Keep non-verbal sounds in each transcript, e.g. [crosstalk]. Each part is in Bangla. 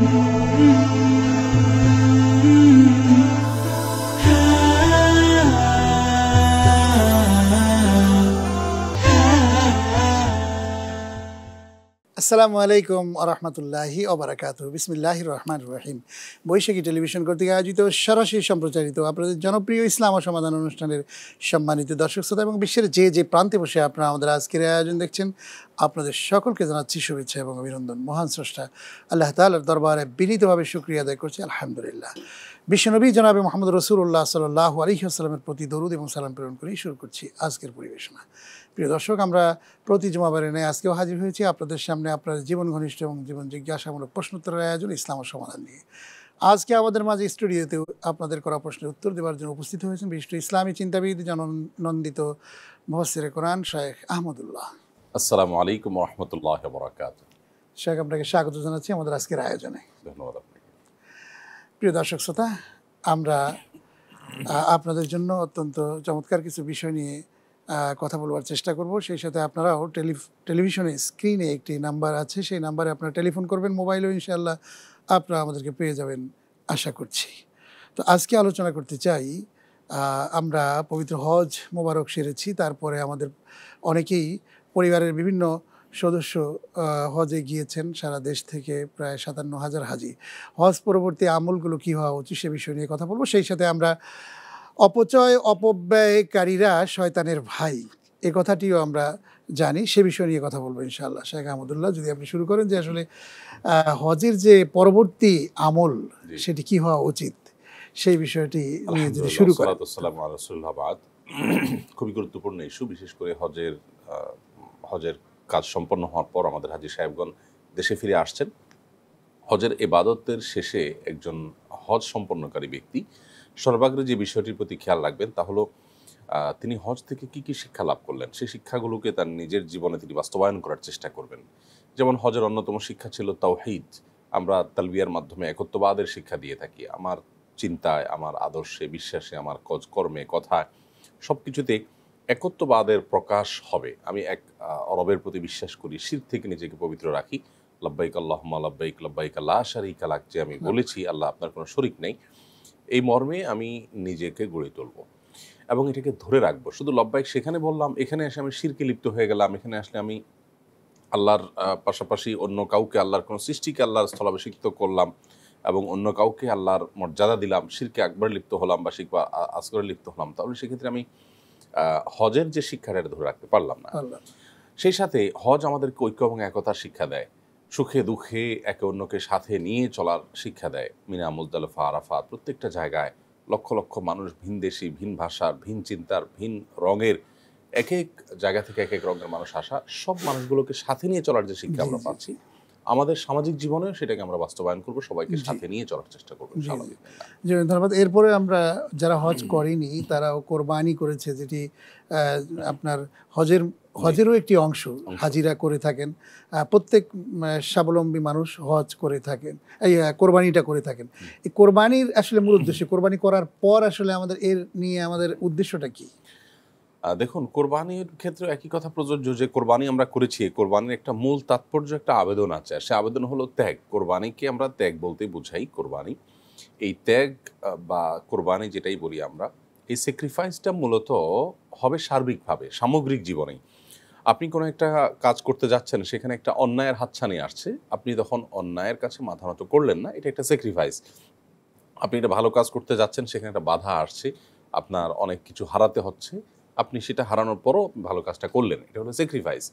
嗯。আসসালামু আলাইকুম আহমতুল্লাহি ওবরাকাত বিসমিল্লাহ রহমান রহিম বৈশাখী টেলিভিশন কর্তৃক আয়োজিত সরাসরি সম্প্রচারিত আপনাদের জনপ্রিয় ইসলাম ও সমাধান অনুষ্ঠানের সম্মানিত দর্শক শ্রোতা এবং বিশ্বের যে যে প্রান্তে বসে আপনারা আমাদের আজকের আয়োজন দেখছেন আপনাদের সকলকে জানাচ্ছি শুভেচ্ছা এবং অভিনন্দন মহান স্রষ্টা আল্লাহ তালার দরবারে বিনীতভাবে শুক্রিয়া আদায় করছি আলহামদুলিল্লাহ বিশ্বনবী জনাবে মোহাম্মদ রসুল্লাহ সাল্লাহ আলহিহাস্লামের প্রতি দরুদ এবং সালাম প্রেরণ করেই শুরু করছি আজকের পরিবেশনা প্রিয় দর্শক আমরা প্রতি জমাবার নেই আজকেও হাজির হয়েছি আপনাদের সামনে আপনার জীবন ঘনিষ্ঠ এবং জীবন জিজ্ঞাসামূলক প্রশ্নোত্তরের আয়োজন ইসলাম ও সমাধান নিয়ে আজকে আমাদের মাঝে স্টুডিওতে আপনাদের করা প্রশ্নের উত্তর দেওয়ার জন্য উপস্থিত হয়েছেন বিশিষ্ট ইসলামী চিন্তাবিদ জননন্দিত মহসির কোরআন শায়েখ আহমদুল্লাহ আসসালামু আলাইকুম রহমতুল্লাহ শাহেখ আপনাকে স্বাগত জানাচ্ছি আমাদের আজকের আয়োজনে ধন্যবাদ প্রিয় দর্শক শ্রোতা আমরা আপনাদের জন্য অত্যন্ত চমৎকার কিছু বিষয় নিয়ে কথা বলবার চেষ্টা করব সেই সাথে আপনারাও টেলি টেলিভিশনে স্ক্রিনে একটি নাম্বার আছে সেই নাম্বারে আপনারা টেলিফোন করবেন মোবাইলেও ইনশাল্লাহ আপনারা আমাদেরকে পেয়ে যাবেন আশা করছি তো আজকে আলোচনা করতে চাই আমরা পবিত্র হজ মোবারক সেরেছি তারপরে আমাদের অনেকেই পরিবারের বিভিন্ন সদস্য হজে গিয়েছেন সারা দেশ থেকে প্রায় সাতান্ন হাজার হাজি হজ পরবর্তী আমলগুলো কী হওয়া উচিত সে বিষয় নিয়ে কথা বলবো সেই সাথে আমরা অপচয় অপব্যয়কারীরা শয়তানের ভাই এ কথাটিও আমরা জানি সে বিষয় নিয়ে কথা বলবো ইনশাআল্লাহ শেখ আহমদুল্লাহ যদি আপনি শুরু করেন যে আসলে হজের যে পরবর্তী আমল সেটি কি হওয়া উচিত সেই বিষয়টি নিয়ে যদি শুরু করেন [clears throat] খুবই গুরুত্বপূর্ণ ইস্যু বিশেষ করে হজের হজের কাজ সম্পন্ন হওয়ার পর আমাদের হাজি সাহেবগণ দেশে ফিরে আসছেন হজের এবাদতের শেষে একজন হজ সম্পন্নকারী ব্যক্তি সর্বাগ্রে যে বিষয়টির প্রতি খেয়াল রাখবেন তা হলো তিনি হজ থেকে কি কি শিক্ষা লাভ করলেন সেই শিক্ষাগুলোকে তার নিজের জীবনে তিনি বাস্তবায়ন করার চেষ্টা করবেন যেমন হজের অন্যতম শিক্ষা ছিল তাওহিদ আমরা তালবিয়ার মাধ্যমে একত্ববাদের শিক্ষা দিয়ে থাকি আমার চিন্তায় আমার আদর্শে বিশ্বাসে আমার কর্মে কথায় সব কিছুতে একত্ববাদের প্রকাশ হবে আমি এক অরবের প্রতি বিশ্বাস করি শির থেকে নিজেকে পবিত্র রাখি লব্বাইক আল্লাহমা লব্বাইক লব্বাইক আল্লাহ শারিক আলাক যে আমি বলেছি আল্লাহ আপনার কোনো শরিক নেই এই মর্মে আমি নিজেকে গড়ে তুলব এবং এটাকে ধরে রাখবো শুধু লব্বাইক সেখানে বললাম এখানে এসে আমি শিরকে লিপ্ত হয়ে গেলাম এখানে আসলে আমি আল্লাহর পাশাপাশি অন্য কাউকে আল্লাহর কোনো সৃষ্টিকে আল্লাহর স্থলাভিষিক্ত করলাম এবং অন্য কাউকে আল্লাহর মর্যাদা দিলাম শিরকে একবার লিপ্ত হলাম বা শিখবা আসগরে লিপ্ত হলাম তাহলে সেক্ষেত্রে আমি হজের যে শিক্ষাটা ধরে রাখতে পারলাম না সেই সাথে হজ আমাদেরকে ঐক্য এবং একতার শিক্ষা দেয় সুখে দুঃখে একে অন্যকে সাথে নিয়ে চলার শিক্ষা দেয় মিনা মুজদালফা আরাফাত প্রত্যেকটা জায়গায় লক্ষ লক্ষ মানুষ ভিন দেশি ভিন ভাষার ভিন চিন্তার ভিন রঙের এক এক জায়গা থেকে এক এক রঙের মানুষ আসা সব মানুষগুলোকে সাথে নিয়ে চলার যে শিক্ষা আমরা পাচ্ছি আমাদের সামাজিক জীবনে সেটাকে আমরা বাস্তবায়ন করব সবাইকে সাথে নিয়ে চলার চেষ্টা করবো ধন্যবাদ এরপরে আমরা যারা হজ করেনি তারাও কোরবানি করেছে যেটি আপনার হজের হজেরও একটি অংশ হাজিরা করে থাকেন প্রত্যেক স্বাবলম্বী মানুষ হজ করে থাকেন এই কোরবানিটা করে থাকেন এই কোরবানির আসলে মূল উদ্দেশ্য কোরবানি করার পর আসলে আমাদের এর নিয়ে আমাদের উদ্দেশ্যটা কী দেখুন কোরবানির ক্ষেত্রে একই কথা প্রযোজ্য যে কোরবানি আমরা করেছি কোরবানির একটা মূল তাৎপর্য একটা আবেদন আছে আর সে আবেদন হলো ত্যাগ কোরবানিকে আমরা ত্যাগ বলতে বুঝাই কোরবানি এই ত্যাগ বা কোরবানি যেটাই বলি আমরা এই স্যাক্রিফাইসটা মূলত হবে সার্বিকভাবে সামগ্রিক জীবনে আপনি কোনো একটা কাজ করতে যাচ্ছেন সেখানে একটা অন্যায়ের হাতছানি আসছে আপনি তখন অন্যায়ের কাছে মাথা নত করলেন না এটা একটা স্যাক্রিফাইস আপনি একটা ভালো কাজ করতে যাচ্ছেন সেখানে একটা বাধা আসছে আপনার অনেক কিছু হারাতে হচ্ছে আপনি সেটা হারানোর পরও ভালো কাজটা করলেন এটা হলো স্যাক্রিফাইস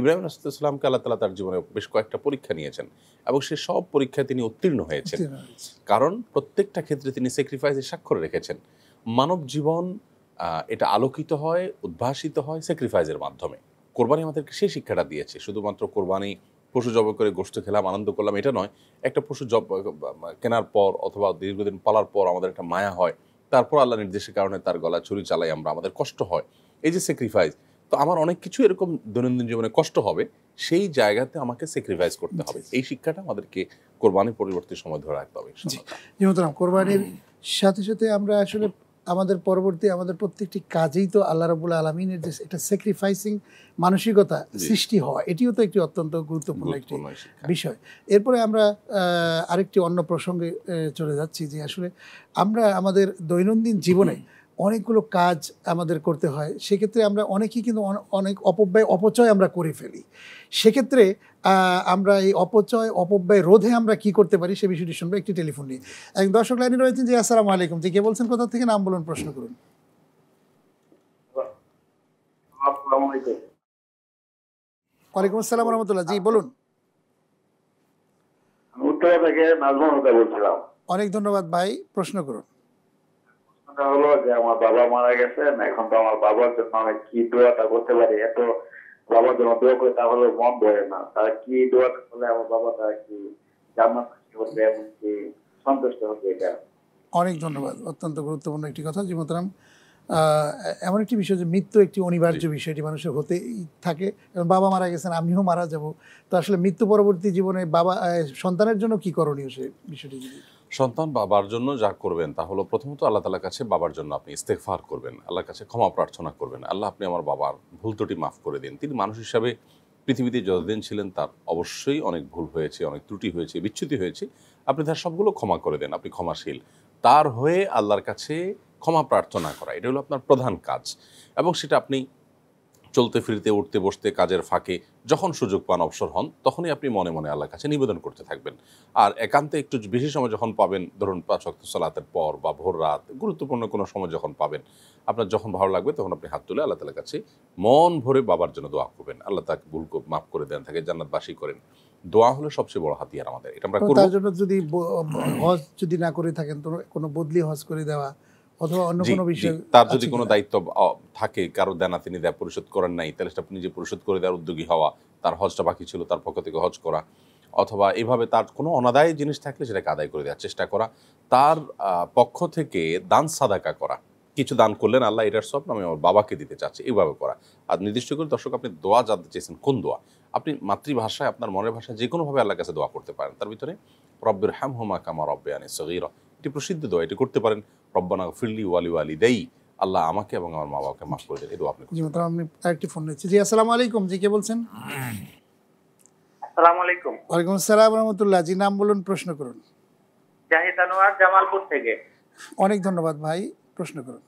ইব্রাহিম রাসুলামকে আল্লাহ তালা তার জীবনে বেশ কয়েকটা পরীক্ষা নিয়েছেন এবং সে সব পরীক্ষায় তিনি উত্তীর্ণ হয়েছেন কারণ প্রত্যেকটা ক্ষেত্রে তিনি স্যাক্রিফাইসে স্বাক্ষর রেখেছেন মানব জীবন এটা আলোকিত হয় উদ্ভাসিত হয় স্যাক্রিফাইসের মাধ্যমে কোরবানি আমাদেরকে সেই শিক্ষাটা দিয়েছে শুধুমাত্র কোরবানি পশু জব করে গোষ্ঠ খেলাম আনন্দ করলাম এটা নয় একটা পশু জব কেনার পর অথবা দীর্ঘদিন পালার পর আমাদের একটা মায়া হয় তারপর আল্লাহ নির্দেশের কারণে তার গলা ছুরি চালাই আমরা আমাদের কষ্ট হয় এই যে স্যাক্রিফাইস তো আমার অনেক কিছু এরকম দৈনন্দিন জীবনে কষ্ট হবে সেই জায়গাতে আমাকে স্যাক্রিফাইস করতে হবে এই শিক্ষাটা আমাদেরকে কোরবানির পরিবর্তে সময় ধরে রাখতে হবে কোরবানির সাথে সাথে আমরা আসলে আমাদের পরবর্তী আমাদের প্রত্যেকটি কাজেই তো আল্লাহ রবুল আলমিনের যে একটা স্যাক্রিফাইসিং মানসিকতা সৃষ্টি হওয়া এটিও তো একটি অত্যন্ত গুরুত্বপূর্ণ একটি বিষয় এরপরে আমরা আরেকটি অন্য প্রসঙ্গে চলে যাচ্ছি যে আসলে আমরা আমাদের দৈনন্দিন জীবনে অনেকগুলো কাজ আমাদের করতে হয় সেক্ষেত্রে আমরা অনেকেই কিন্তু অনেক অপব্যয় অপচয় আমরা করে ফেলি সেক্ষেত্রে আমরা এই অপচয় অপব্যয় রোধে আমরা কি করতে পারি সে বিষয়টি শুনবো একটি টেলিফোন নিয়ে এক দর্শক লাইনে রয়েছেন যে আসসালাম আলাইকুম যে কে বলছেন কোথা থেকে নাম বলুন প্রশ্ন করুন ওয়ালাইকুম আসসালাম রহমতুল্লাহ জি বলুন অনেক ধন্যবাদ ভাই প্রশ্ন করুন হলো যে আমার বাবা মারা গেছেন এখন তো আমার বাবার জন্য আমি কি দোয়াটা করতে পারি এত বাবা যেন দোয়া করে মন না তারা কি দোয়া করলে আমার বাবা তারা কি খুশি হবে সন্তুষ্ট হবে এটা অনেক ধন্যবাদ অত্যন্ত গুরুত্বপূর্ণ একটি কথা এমন একটি বিষয় যে মৃত্যু একটি অনিবার্য বিষয় এটি মানুষের হতেই থাকে বাবা মারা গেছেন আমিও মারা যাব তো আসলে মৃত্যু পরবর্তী জীবনে বাবা সন্তানের জন্য কি করণীয় সে বিষয়টি সন্তান বাবার জন্য যা করবেন তা হলো প্রথমত আল্লাহ তালার কাছে বাবার জন্য আপনি ইস্তেকফার করবেন আল্লাহর কাছে ক্ষমা প্রার্থনা করবেন আল্লাহ আপনি আমার বাবার ভুল ত্রুটি মাফ করে দিন তিনি মানুষ হিসাবে পৃথিবীতে যতদিন ছিলেন তার অবশ্যই অনেক ভুল হয়েছে অনেক ত্রুটি হয়েছে বিচ্যুতি হয়েছে আপনি তার সবগুলো ক্ষমা করে দেন আপনি ক্ষমাশীল তার হয়ে আল্লাহর কাছে ক্ষমা প্রার্থনা করা এটা হলো আপনার প্রধান কাজ এবং সেটা আপনি চলতে ফিরতে উঠতে বসতে কাজের ফাঁকে যখন সুযোগ পান অবসর হন তখনই আপনি মনে মনে আল্লাহর কাছে নিবেদন করতে থাকবেন আর একান্তে একটু বেশি সময় যখন পাবেন ধরুন পাঁচ অক্ত সালাতের পর বা ভোর রাত গুরুত্বপূর্ণ কোনো সময় যখন পাবেন আপনার যখন ভালো লাগবে তখন আপনি হাত তুলে আল্লাহ তালার কাছে মন ভরে বাবার জন্য দোয়া করবেন আল্লাহ তাকে ভুল মাফ করে দেন তাকে জান্নাতবাসী করেন দোয়া হলো সবচেয়ে বড় হাতিয়ার আমাদের এটা আমরা তার জন্য যদি হজ যদি না করে থাকেন তো কোনো বদলি হজ করে দেওয়া অথবা অন্য কোনো বিষয়ে তার যদি কোনো দায়িত্ব থাকে কারো দেনা তিনি দেয় পরিশোধ করেন নাই তাহলে সেটা নিজে পরিশোধ করে দেওয়ার উদ্যোগী হওয়া তার হজটা বাকি ছিল তার পক্ষ থেকে হজ করা অথবা এভাবে তার কোনো অনাদায় জিনিস থাকলে সেটাকে আদায় করে দেওয়ার চেষ্টা করা তার পক্ষ থেকে দান সাদাকা করা কিছু দান করলেন আল্লাহ এটার সব আমি আমার বাবাকে দিতে চাচ্ছি এইভাবে করা আর নির্দিষ্ট করে দর্শক আপনি দোয়া জানতে চেয়েছেন কোন দোয়া আপনি মাতৃভাষায় আপনার মনের ভাষায় যে কোনোভাবে আল্লাহর কাছে দোয়া করতে পারেন তার ভিতরে রব্বের হ্যাম হোমা কামা রব্বে আনে সগির এটি প্রসিদ্ধ দোয়া এটি করতে পারেন রব্বানা ওয়ালি ওয়ালি দেই আল্লাহ আমাকে এবং আমার মা বাবাকে মাফ করে আপনি জি আমি আরেকটি ফোন নিচ্ছি জি আসসালামু আলাইকুম জি কে বলছেন আসসালামু আলাইকুম ওয়ালাইকুম আসসালাম রাহমাতুল্লাহ জি নাম বলুন প্রশ্ন করুন জাহিদ আনোয়ার জামালপুর থেকে অনেক ধন্যবাদ ভাই প্রশ্ন করুন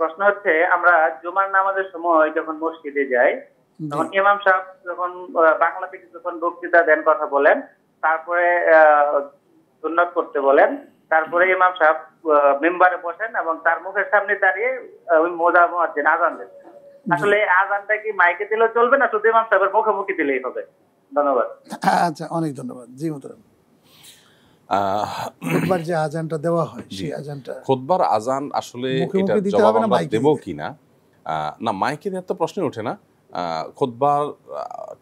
প্রশ্ন হচ্ছে আমরা জুমার নামাজের সময় যখন মসজিদে যাই তখন ইমাম সাহেব যখন বাংলা থেকে যখন বক্তৃতা দেন কথা বলেন তারপরে সুন্নত করতে বলেন তারপরে ইমাম সাহেব মেম্বারে বসেন এবং তার মুখের সামনে দাঁড়িয়ে মোজা মোয়াজ্জেন আজান দেন আসলে আজানটা কি মাইকে দিলে চলবে না শুধু ইমাম সাহেবের মুখোমুখি দিলেই হবে ধন্যবাদ আচ্ছা অনেক ধন্যবাদ জি মোহতরম যে আজানটা দেওয়া হয় সেই আজানটা আজান আসলে এটা জবাব আমরা দেব না মাইকে দেওয়ার তো প্রশ্নই ওঠে না খোদবার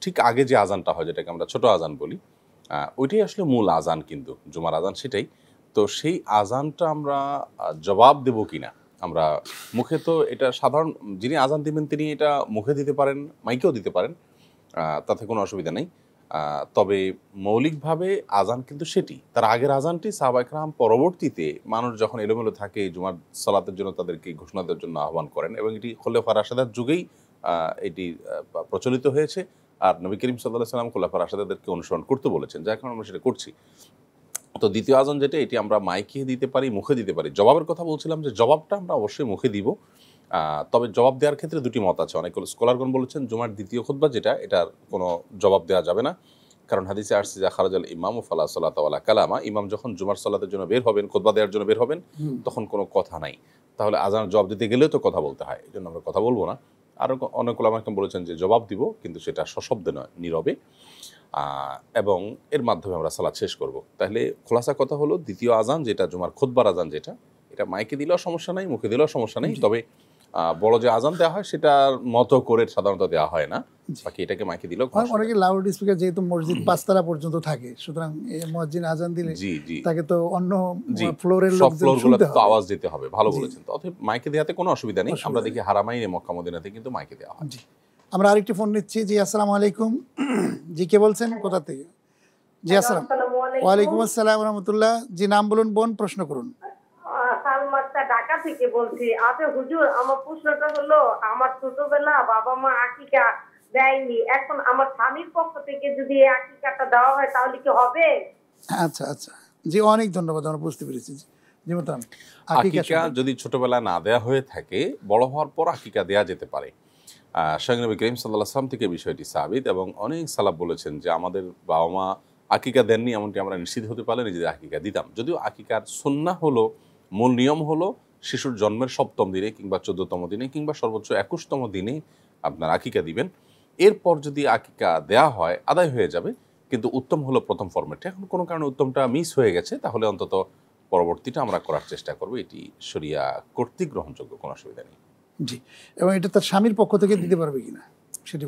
ঠিক আগে যে আজানটা হয় যেটাকে আমরা ছোট আজান বলি ওইটাই আসলে মূল আজান কিন্তু জুমার আজান সেটাই তো সেই আজানটা আমরা জবাব দেব কিনা আমরা মুখে তো এটা সাধারণ যিনি আজান দিবেন তিনি এটা মুখে দিতে পারেন মাইকেও দিতে পারেন তাতে কোনো অসুবিধা নেই তবে মৌলিকভাবে আজান কিন্তু সেটি তার আগের আজানটি সাবাইকরাম পরবর্তীতে মানুষ যখন এলোমেলো থাকে জুমার সালাতের জন্য তাদেরকে ঘোষণাদের জন্য আহ্বান করেন এবং এটি খোলেফা আসাদার যুগেই এটি প্রচলিত হয়েছে আর নবী করিম সাল্লাহ সাল্লাম খোলাফার আসাদাদেরকে অনুসরণ করতে বলেছেন যার এখন আমরা সেটা করছি তো দ্বিতীয় আজন যেটা এটি আমরা মাইকে দিতে পারি মুখে দিতে পারি জবাবের কথা বলছিলাম যে জবাবটা আমরা অবশ্যই মুখে দিব তবে জবাব দেওয়ার ক্ষেত্রে দুটি মত আছে অনেক স্কলারগণ বলেছেন জুমার দ্বিতীয় খুদ্া যেটা এটার কোনো জবাব দেওয়া যাবে না কারণ হাদিসে আসছে যা খারাজাল ইমাম ফালা সাল্লাহ কালামা ইমাম যখন জুমার সাল্লাতের জন্য বের হবেন খোদবা দেওয়ার জন্য বের হবেন তখন কোনো কথা নাই তাহলে আজান জবাব দিতে গেলেও তো কথা বলতে হয় এই জন্য আমরা কথা বলবো না আরও অনেক আমাকে বলেছেন যে জবাব দিব কিন্তু সেটা সশব্দে নয় নীরবে এবং এর মাধ্যমে আমরা সালাদ শেষ করব তাহলে খোলাসা কথা হলো দ্বিতীয় আজান যেটা জুমার খোদবার আজান যেটা এটা মাইকে দিলেও সমস্যা নাই মুখে দিলেও সমস্যা নেই তবে বড় যে আজান দেওয়া হয় সেটার মতো করে সাধারণত দেওয়া হয় না বাকি এটাকে মাইকে দিলেও অনেকে লাউড স্পিকার যেহেতু মসজিদ [clears throat] পাঁচতলা পর্যন্ত থাকে সুতরাং মসজিদ আজান দিলে তাকে তো অন্য ফ্লোরের সব ফ্লোরগুলোতে তো আওয়াজ দিতে হবে ভালো বলেছেন তো অথবা মাইকে দেওয়াতে কোনো অসুবিধা নেই আমরা দেখি হারামাইনে মক্কা মদিনাতে কিন্তু মাইকে দেওয়া হয় আমরা আরেকটি ফোন নিচ্ছি জি আসসালাম আলাইকুম জি কে বলছেন কোথা থেকে জি আসসালাম ওয়ালাইকুম আসসালাম রহমতুল্লাহ জি নাম বলুন বোন প্রশ্ন করুন আচ্ছা, এখন আমার পক্ষ থেকে যদি আকিকাটা দেওয়া হয় তাহলে কি হবে আচ্ছা আচ্ছা জি অনেক ধন্যবাদ আমরা বুঝতে পেরেছি যদি ছোটবেলা না দেয়া হয়ে থাকে বড় হওয়ার পর আকিকা দেয়া যেতে পারে সৈনবী করিম সাল্লাহ আসলাম থেকে বিষয়টি সাবিত এবং অনেক সালাব বলেছেন যে আমাদের বাবা মা আকিকা দেননি এমনকি আমরা নিশ্চিত হতে পারলে নিজেদের আকিকা দিতাম যদিও আকিকার সন্না হলো মূল নিয়ম হলো শিশুর জন্মের সপ্তম দিনে কিংবা চোদ্দতম দিনে কিংবা সর্বোচ্চ একুশতম দিনে আপনার আকিকা দিবেন এরপর যদি আকিকা দেয়া হয় আদায় হয়ে যাবে কিন্তু উত্তম হলো প্রথম ফর্মেটটা এখন কোনো কারণে উত্তমটা মিস হয়ে গেছে তাহলে অন্তত পরবর্তীটা আমরা করার চেষ্টা করব এটি সরিয়া কর্তৃক গ্রহণযোগ্য কোনো অসুবিধা নেই জি এবং এটা তার স্বামীর পক্ষ থেকে দিতে পারবে কিনা সেটা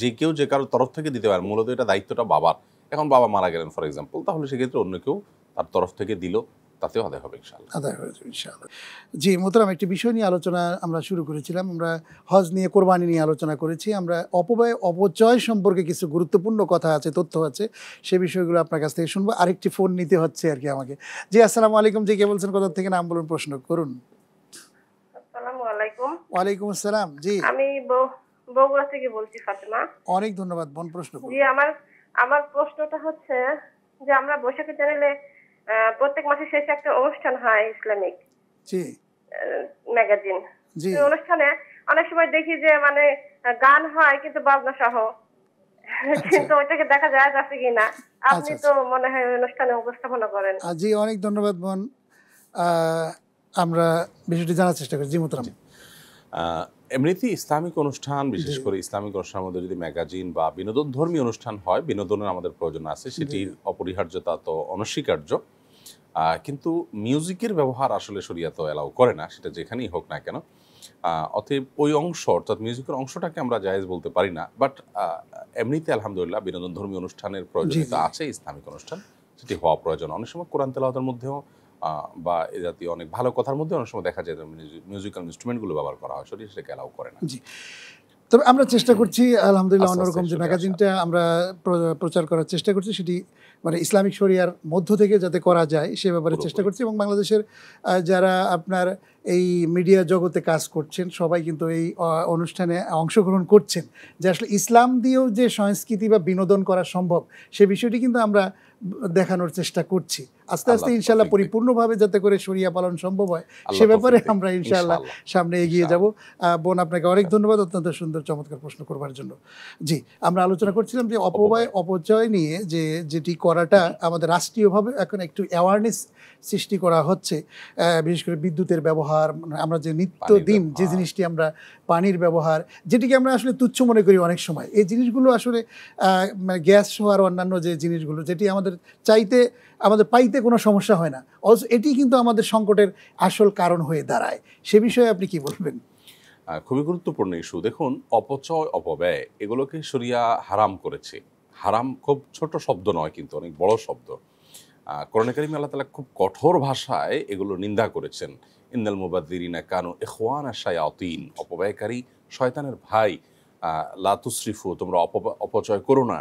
যে কেউ যে কারোর তরফ থেকে দিতে পারে মূলত এটা দায়িত্বটা বাবার এখন বাবা মারা গেলেন ফর এক্সাম্পল তাহলে সেক্ষেত্রে অন্য কেউ তার তরফ থেকে দিল তাতেও আদায় হবে আদায় হবে জি মোতারাম একটি বিষয় নিয়ে আলোচনা আমরা শুরু করেছিলাম আমরা হজ নিয়ে কোরবানি নিয়ে আলোচনা করেছি আমরা অপব্যয় অপচয় সম্পর্কে কিছু গুরুত্বপূর্ণ কথা আছে তথ্য আছে সে বিষয়গুলো আপনার কাছ থেকে শুনবো আরেকটি ফোন নিতে হচ্ছে আর কি আমাকে জি আসসালামু আলাইকুম জি কে বলছেন কোথা থেকে নাম বলুন প্রশ্ন করুন ওয়ালাইকুম আসসালাম জি আমি বগুড়া থেকে বলছি ফাতেমা অনেক ধন্যবাদ বোন প্রশ্ন জি আমার আমার প্রশ্নটা হচ্ছে যে আমরা বৈশাখী চ্যানেলে প্রত্যেক মাসের শেষে একটা অনুষ্ঠান হয় ইসলামিক জি ম্যাগাজিন জি অনুষ্ঠানে অনেক সময় দেখি যে মানে গান হয় কিন্তু বাজনা সহ আচ্ছা। কিন্তু ওইটাকে দেখা যায় আছে কিনা আচ্ছা, আপনি আচ্ছা। তো মনে হয় অনুষ্ঠানে উপস্থাপনা করেন জি অনেক ধন্যবাদ বোন আমরা বিষয়টি জানার চেষ্টা করি জি মোতারাম এমনিতেই ইসলামিক অনুষ্ঠান বিশেষ করে ইসলামিক অনুষ্ঠানের মধ্যে যদি ম্যাগাজিন বা বিনোদন ধর্মী অনুষ্ঠান হয় বিনোদনের আমাদের প্রয়োজন আছে সেটির অপরিহার্যতা তো অনস্বীকার্য কিন্তু মিউজিকের ব্যবহার আসলে সরিয়া তো অ্যালাউ করে না সেটা যেখানেই হোক না কেন অতএব ওই অংশ অর্থাৎ মিউজিকের অংশটাকে আমরা জায়েজ বলতে পারি না বাট এমনিতে আলহামদুলিল্লাহ বিনোদন ধর্মী অনুষ্ঠানের প্রয়োজনীয়তা আছে ইসলামিক অনুষ্ঠান সেটি হওয়া প্রয়োজন অনেক সময় কোরআন তেলাওয়াতের মধ্যেও বা এ জাতীয় অনেক ভালো কথার মধ্যে অনেক সময় দেখা যায় মিউজিক্যাল ইনস্ট্রুমেন্টগুলো ব্যবহার করা হয় সেটি সেটাকে অ্যালাউ করে না জি তবে আমরা চেষ্টা করছি আলহামদুলিল্লাহ অন্যরকম যে ম্যাগাজিনটা আমরা প্রচার করার চেষ্টা করছি সেটি মানে ইসলামিক শরিয়ার মধ্য থেকে যাতে করা যায় সে ব্যাপারে চেষ্টা করছি এবং বাংলাদেশের যারা আপনার এই মিডিয়া জগতে কাজ করছেন সবাই কিন্তু এই অনুষ্ঠানে অংশগ্রহণ করছেন যে আসলে ইসলাম দিয়েও যে সংস্কৃতি বা বিনোদন করা সম্ভব সে বিষয়টি কিন্তু আমরা দেখানোর চেষ্টা করছি আস্তে আস্তে ইনশাল্লাহ পরিপূর্ণভাবে যাতে করে সরিয়া পালন সম্ভব হয় সে ব্যাপারে আমরা ইনশাল্লাহ সামনে এগিয়ে যাব বোন আপনাকে অনেক ধন্যবাদ অত্যন্ত সুন্দর চমৎকার প্রশ্ন করবার জন্য জি আমরা আলোচনা করছিলাম যে অপব্যয় অপচয় নিয়ে যে যেটি করাটা আমাদের রাষ্ট্রীয়ভাবে এখন একটু অ্যাওয়ারনেস সৃষ্টি করা হচ্ছে বিশেষ করে বিদ্যুতের ব্যবহার মানে আমরা যে নিত্য দিন যে জিনিসটি আমরা পানির ব্যবহার যেটিকে আমরা আসলে তুচ্ছ মনে করি অনেক সময় এই জিনিসগুলো আসলে মানে গ্যাস সহ আর অন্যান্য যে জিনিসগুলো যেটি আমাদের চাইতে আমাদের পাইতে কোনো সমস্যা হয় না অলস এটি কিন্তু আমাদের সংকটের আসল কারণ হয়ে দাঁড়ায় সে বিষয়ে আপনি কি বলবেন খুবই গুরুত্বপূর্ণ ইস্যু দেখুন অপচয় অপব্যয় এগুলোকে সরিয়া হারাম করেছে হারাম খুব ছোট শব্দ নয় কিন্তু অনেক বড় শব্দ করোনাকারী আল্লাহ তালা খুব কঠোর ভাষায় এগুলো নিন্দা করেছেন ইন্দাল মুবাদ্দিরিনা কানু এখওয়ান শায়াতিন অপব্যয়কারী শয়তানের ভাই লাতুশ্রিফু তোমরা অপ অপচয় করো না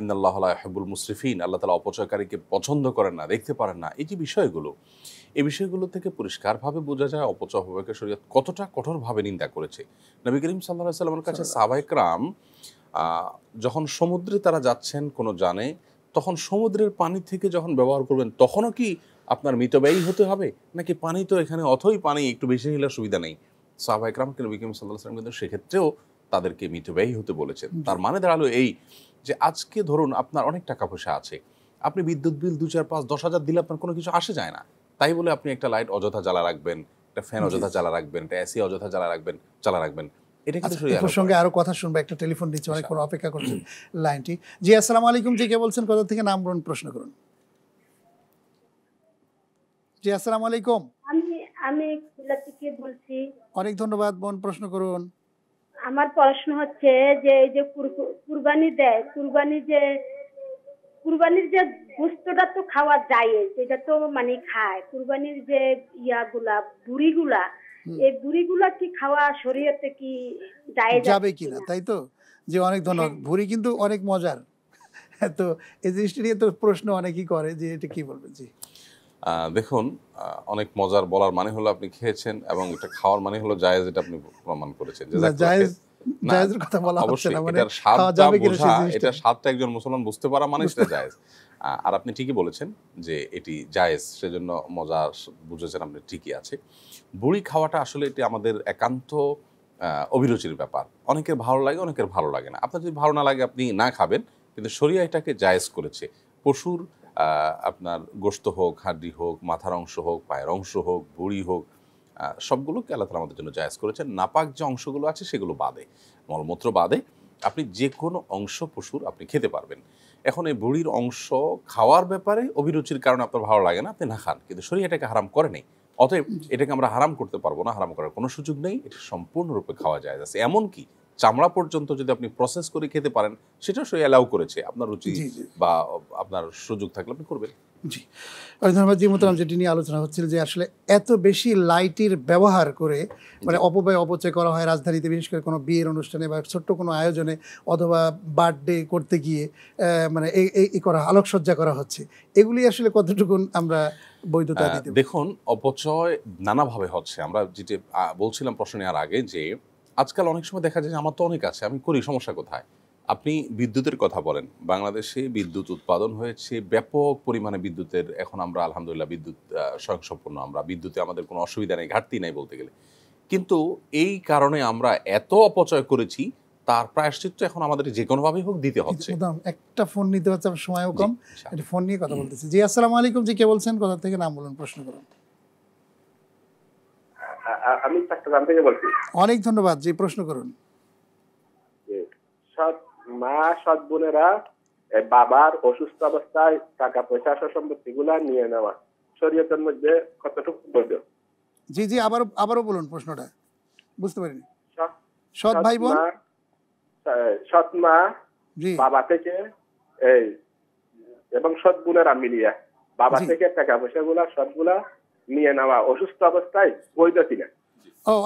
ইন্দাল্লাহ মুসরিফিন আল্লাহ তালা অপচয়কারীকে পছন্দ করেন না দেখতে পারেন না এই যে বিষয়গুলো এই বিষয়গুলো থেকে পরিষ্কারভাবে বোঝা যায় অপচয় হবে শরীয়ত কতটা কঠোরভাবে নিন্দা করেছে নবী করিম সাল্লাহ সাল্লামের কাছে সাবাইকরাম যখন সমুদ্রে তারা যাচ্ছেন কোনো জানে তখন সমুদ্রের পানি থেকে যখন ব্যবহার করবেন তখনও কি আপনার মিতব্যয়ী হতে হবে নাকি পানি তো এখানে অথই পানি একটু বেশি নিলে সুবিধা নেই সাহাবাইকরামকে নবী করিম সাল্লাহ সাল্লাম কিন্তু সেক্ষেত্রেও তাদেরকে মিতব্যয়ী হতে বলেছেন তার মানে দাঁড়ালো এই যে আজকে ধরুন আপনার অনেক টাকা পয়সা আছে আপনি বিদ্যুৎ বিল দু চার পাঁচ দশ হাজার দিলে আপনার কোনো কিছু আসে যায় না তাই বলে আপনি একটা লাইট অযথা জ্বালা রাখবেন একটা ফ্যান অযথা জ্বালা রাখবেন একটা এসি অযথা জ্বালা রাখবেন চালা রাখবেন আচ্ছা, সঙ্গে আরো কথা একটা টেলিফোন আচ্ছা। অপেক্ষা লাইনটি জি আলাইকুম কে বলছেন থেকে নাম প্রশ্ন করুন জি আলাইকুম আমি অনেক ধন্যবাদ বোন প্রশ্ন করুন আমার পড়াশোনা হচ্ছে যে এই যে কুরবানি দেয় কুরবানি যে কুরবানির যে গোস্তটা তো খাওয়া যায় সেটা তো মানে খায় কুরবানির যে ইয়া গুলা বুড়ি গুলা এই বুড়ি গুলা কি খাওয়া শরীয়তে কি যায় যাবে কিনা তাই তো যে অনেক ধন্যবাদ ভুড়ি হ্যাঁ। কিন্তু অনেক মজার [laughs] তো এই জিনিসটা নিয়ে তো প্রশ্ন অনেকেই করে যে এটা কি বলবেন জি দেখুন অনেক মজার বলার মানে হলো আপনি খেয়েছেন এবং এটা খাওয়ার মানে হলো জায়েজ এটা আপনি প্রমাণ করেছেন মানে এটা স্বাদটা একজন মুসলমান বুঝতে পারা মানে সেটা জায়েজ আর আপনি ঠিকই বলেছেন যে এটি জায়েজ সেজন্য মজা বুঝেছেন আপনি ঠিকই আছে বুড়ি খাওয়াটা আসলে এটি আমাদের একান্ত অভিরুচির ব্যাপার অনেকের ভালো লাগে অনেকের ভালো লাগে না আপনার যদি ভালো না লাগে আপনি না খাবেন কিন্তু শরিয়া এটাকে জায়েজ করেছে পশুর আপনার গোস্ত হোক হাড্ডি হোক মাথার অংশ হোক পায়ের অংশ হোক বুড়ি হোক সবগুলোকে আল্লাহ তালা আমাদের জন্য জায়জ করেছেন নাপাক যে অংশগুলো আছে সেগুলো বাদে মলমূত্র বাদে আপনি যে কোনো অংশ পশুর আপনি খেতে পারবেন এখন এই বুড়ির অংশ খাওয়ার ব্যাপারে অভিরুচির কারণে আপনার ভালো লাগে না আপনি না খান কিন্তু শরীর এটাকে হারাম করে নেই অতএব এটাকে আমরা হারাম করতে পারবো না হারাম করার কোনো সুযোগ নেই এটা সম্পূর্ণরূপে খাওয়া যায় যাচ্ছে এমনকি চামড়া পর্যন্ত যদি আপনি প্রসেস করে খেতে পারেন সেটা সে অ্যালাউ করেছে আপনার রুচি বা আপনার সুযোগ থাকলে আপনি করবেন জি ধন্যবাদ জি মতাম যেটি নিয়ে আলোচনা হচ্ছিল যে আসলে এত বেশি লাইটের ব্যবহার করে মানে অপব্যয় অপচয় করা হয় রাজধানীতে বিশেষ করে কোনো বিয়ের অনুষ্ঠানে বা ছোট্ট কোনো আয়োজনে অথবা বার্থডে করতে গিয়ে মানে এই করা আলোকসজ্জা করা হচ্ছে এগুলি আসলে কতটুকুন আমরা বৈধতা দেখুন অপচয় নানাভাবে হচ্ছে আমরা যেটি বলছিলাম প্রশ্নে আর আগে যে আজকাল অনেক সময় দেখা যায় যে আমার তো অনেক আছে আমি করি সমস্যা কোথায় আপনি বিদ্যুতের কথা বলেন বাংলাদেশে বিদ্যুৎ উৎপাদন হয়েছে ব্যাপক পরিমাণে বিদ্যুতের এখন আমরা আলহামদুলিল্লাহ বিদ্যুৎ স্বয়ংসম্পূর্ণ আমরা বিদ্যুতে আমাদের কোনো অসুবিধা নেই ঘাটতি নেই বলতে গেলে কিন্তু এই কারণে আমরা এত অপচয় করেছি তার প্রায়শ্চিত্ত এখন আমাদের যে কোনোভাবেই হোক দিতে হচ্ছে একটা ফোন নিতে হচ্ছে সময়ও কম একটা ফোন নিয়ে কথা বলতেছি জি আসসালামু আলাইকুম জি কে বলছেন কোথা থেকে নাম বলুন প্রশ্ন করুন আমি বলছি অনেক ধন্যবাদ যে প্রশ্ন করুন সৎ মা সৎ বোনেরা বাবার অসুস্থ অবস্থায় টাকা পয়সা সম্পত্তি গুলা নিয়ে নেওয়া শরীয়তের মধ্যে কতটুকু বৈধ জি জি আবার আবারও বলুন প্রশ্নটা বুঝতে পারিনি সৎ ভাই বোন সৎ মা বাবা থেকে এই এবং সৎ বোনেরা বাবা থেকে টাকা পয়সা গুলা সৎ গুলা নিয়ে নেওয়া অসুস্থ অবস্থায় বৈধ কিনা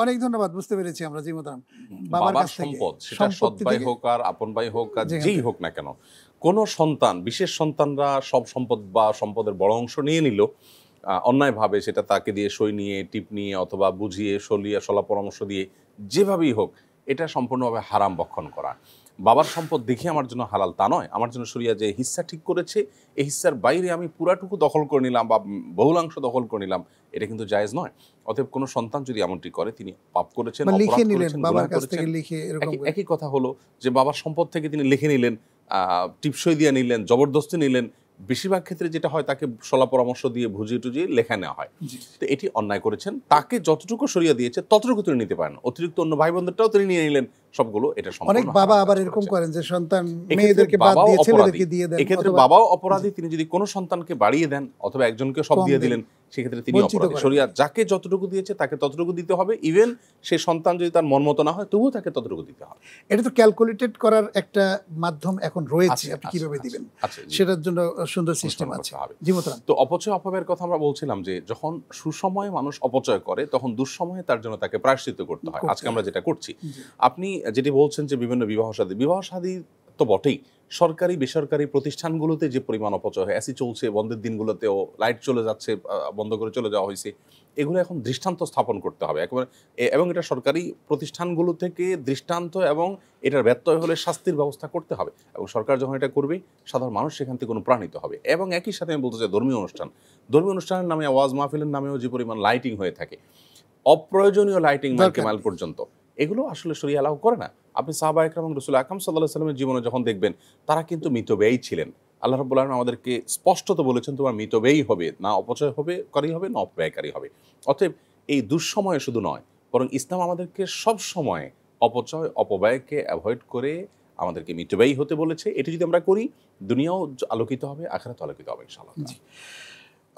অনেক ধন্যবাদ বুঝতে পেরেছি আমরা জি মোতারাম বাবার কাছ থেকে সম্পদ সেটা সৎ ভাই হোক আর আপন ভাই হোক আর যেই হোক না কেন কোন সন্তান বিশেষ সন্তানরা সব সম্পদ বা সম্পদের বড় অংশ নিয়ে নিল অন্যায়ভাবে সেটা তাকে দিয়ে সই নিয়ে টিপ নিয়ে অথবা বুঝিয়ে সলিয়ে সলা পরামর্শ দিয়ে যেভাবেই হোক এটা সম্পূর্ণভাবে হারাম বক্ষণ করা বাবার সম্পদ দেখে আমার জন্য হালাল তা নয় আমার জন্য সরিয়া যে হিস্সা ঠিক করেছে এই হিস্সার বাইরে আমি পুরাটুকু দখল করে নিলাম বা বহুলাংশ দখল করে নিলাম এটা কিন্তু জায়েজ নয় অতএব কোনো সন্তান যদি এমনটি করে তিনি পাপ করেছেন একই কথা হলো যে বাবার সম্পদ থেকে তিনি লিখে নিলেন টিপসই দিয়ে নিলেন জবরদস্তি নিলেন বেশিরভাগ ক্ষেত্রে যেটা হয় তাকে সলা পরামর্শ দিয়ে ভুজিয়ে টুজিয়ে লেখা নেওয়া হয় তো এটি অন্যায় করেছেন তাকে যতটুকু সরিয়ে দিয়েছে ততটুকু তিনি নিতে পারেন অতিরিক্ত অন্য ভাই বোনদেরটাও তিনি নিয়ে নিলেন সবগুলো এটা অনেক বাবা আবার এরকম করেন যে সন্তান মেয়েদেরকে বাদ দিয়ে ছেলেদেরকে দিয়ে দেন এক্ষেত্রে বাবাও অপরাধী তিনি যদি কোনো সন্তানকে বাড়িয়ে দেন অথবা একজনকে সব দিয়ে দিলেন সেক্ষেত্রে তিনি অপরাধী শরিয়া যাকে যতটুকু দিয়েছে তাকে ততটুকু দিতে হবে ইভেন সে সন্তান যদি তার না হয় তবুও তাকে ততটুকু দিতে হবে এটা তো ক্যালকুলেটেড করার একটা মাধ্যম এখন রয়েছে আপনি কিভাবে দিবেন সেটার জন্য সুন্দর সিস্টেম আছে তো অপচয় অপব্যয়ের কথা আমরা বলছিলাম যে যখন সুসময়ে মানুষ অপচয় করে তখন দুঃসময়ে তার জন্য তাকে প্রায়শ্চিত করতে হয় আজকে আমরা যেটা করছি আপনি যেটি বলছেন যে বিভিন্ন বিবাহ সাদী বিবাহ সাদী তো বটেই সরকারি বেসরকারি প্রতিষ্ঠানগুলোতে যে পরিমাণ অপচয় হয় এসি চলছে বন্ধের দিনগুলোতেও লাইট চলে যাচ্ছে বন্ধ করে চলে যাওয়া হয়েছে এগুলো এখন দৃষ্টান্ত স্থাপন করতে হবে একেবারে এবং এটা সরকারি প্রতিষ্ঠানগুলো থেকে দৃষ্টান্ত এবং এটার ব্যত্যয় হলে শাস্তির ব্যবস্থা করতে হবে এবং সরকার যখন এটা করবে সাধারণ মানুষ সেখান থেকে অনুপ্রাণিত হবে এবং একই সাথে আমি বলতে চাই ধর্মীয় অনুষ্ঠান ধর্মীয় অনুষ্ঠানের নামে আওয়াজ মাহফিলের নামেও যে পরিমাণ লাইটিং হয়ে থাকে অপ্রয়োজনীয় লাইটিং মাল পর্যন্ত এগুলো আসলে সরিয়ে আলাহ করে না আপনি সাহাবা একরাম রসুল আকাম সাল্লাহ সাল্লামের জীবনে যখন দেখবেন তারা কিন্তু মিতব্যয়ী ছিলেন আল্লাহ রব্বুল আলম আমাদেরকে স্পষ্টত বলেছেন তোমার মিতব্যয়ী হবে না অপচয় হবে কারী হবে না অপব্যয়কারী হবে অতএব এই দুঃসময়ে শুধু নয় বরং ইসলাম আমাদেরকে সব সময় অপচয় অপব্যয়কে অ্যাভয়েড করে আমাদেরকে মিতব্যয়ী হতে বলেছে এটি যদি আমরা করি দুনিয়াও আলোকিত হবে আখরাত আলোকিত হবে ইনশাআল্লাহ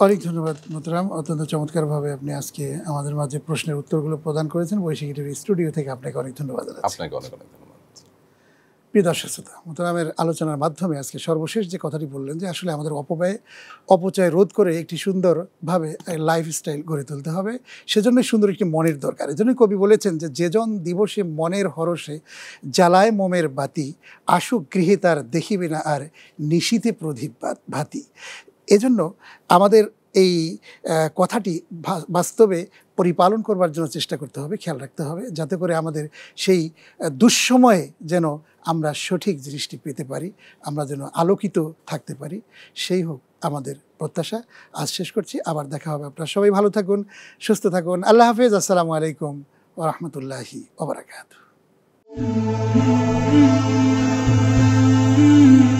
অনেক ধন্যবাদ মোতরাম অত্যন্ত চমৎকারভাবে আপনি আজকে আমাদের মাঝে প্রশ্নের উত্তরগুলো প্রদান করেছেন বৈশাখী টিভি স্টুডিও থেকে আপনাকে অনেক ধন্যবাদ আপনাকে অনেক প্রিয় দর্শক শ্রোতা আলোচনার মাধ্যমে আজকে সর্বশেষ যে কথাটি বললেন যে আসলে আমাদের অপব্যয় অপচয় রোধ করে একটি সুন্দরভাবে লাইফস্টাইল গড়ে তুলতে হবে সেজন্য সুন্দর একটি মনের দরকার এজন্য কবি বলেছেন যে যেজন দিবসে মনের হরসে জ্বালায় মোমের বাতি আশু গৃহে তার দেখিবে না আর নিশীতে প্রদীপ ভাতি এজন্য আমাদের এই কথাটি বাস্তবে পরিপালন করবার জন্য চেষ্টা করতে হবে খেয়াল রাখতে হবে যাতে করে আমাদের সেই দুঃসময়ে যেন আমরা সঠিক জিনিসটি পেতে পারি আমরা যেন আলোকিত থাকতে পারি সেই হোক আমাদের প্রত্যাশা আজ শেষ করছি আবার দেখা হবে আপনারা সবাই ভালো থাকুন সুস্থ থাকুন আল্লাহ হাফেজ আসসালামু আলাইকুম ও রহমতুল্লাহি ওবরাকাত